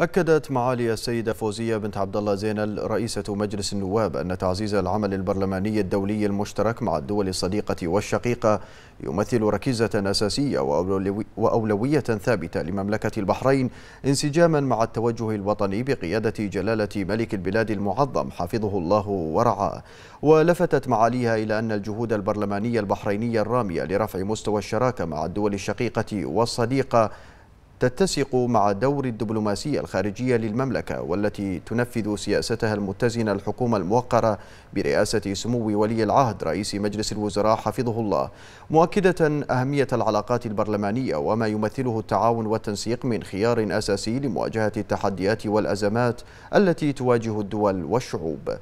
أكدت معالي السيدة فوزية بنت عبد الله زينل رئيسة مجلس النواب أن تعزيز العمل البرلماني الدولي المشترك مع الدول الصديقة والشقيقة يمثل ركيزة أساسية وأولوية ثابتة لمملكة البحرين انسجاما مع التوجه الوطني بقيادة جلالة ملك البلاد المعظم حفظه الله ورعاه ولفتت معاليها إلى أن الجهود البرلمانية البحرينية الرامية لرفع مستوى الشراكة مع الدول الشقيقة والصديقة تتسق مع دور الدبلوماسية الخارجية للمملكة والتي تنفذ سياستها المتزنة الحكومة الموقرة برئاسة سمو ولي العهد رئيس مجلس الوزراء حفظه الله مؤكدة أهمية العلاقات البرلمانية وما يمثله التعاون والتنسيق من خيار أساسي لمواجهة التحديات والأزمات التي تواجه الدول والشعوب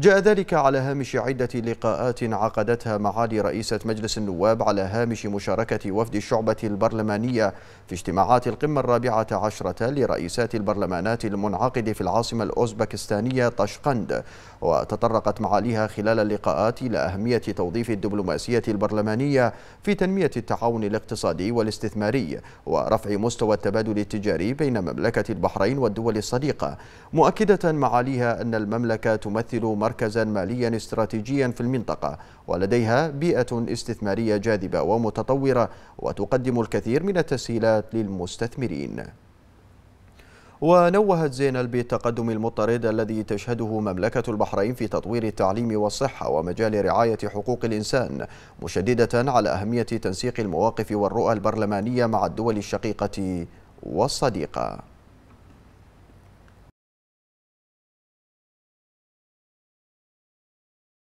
جاء ذلك على هامش عدة لقاءات عقدتها معالي رئيسة مجلس النواب على هامش مشاركة وفد الشعبة البرلمانية في اجتماعات القمة الرابعة عشرة لرئيسات البرلمانات المنعقد في العاصمة الأوزبكستانية طشقند وتطرقت معاليها خلال اللقاءات إلى أهمية توظيف الدبلوماسية البرلمانية في تنمية التعاون الاقتصادي والاستثماري ورفع مستوى التبادل التجاري بين مملكة البحرين والدول الصديقة مؤكدة معاليها أن المملكة تمثل مركزا ماليا استراتيجيا في المنطقة ولديها بيئة استثمارية جاذبة ومتطورة وتقدم الكثير من التسهيلات للمستثمرين ونوهت زينل بالتقدم المضطرد الذي تشهده مملكة البحرين في تطوير التعليم والصحة ومجال رعاية حقوق الإنسان مشددة على أهمية تنسيق المواقف والرؤى البرلمانية مع الدول الشقيقة والصديقة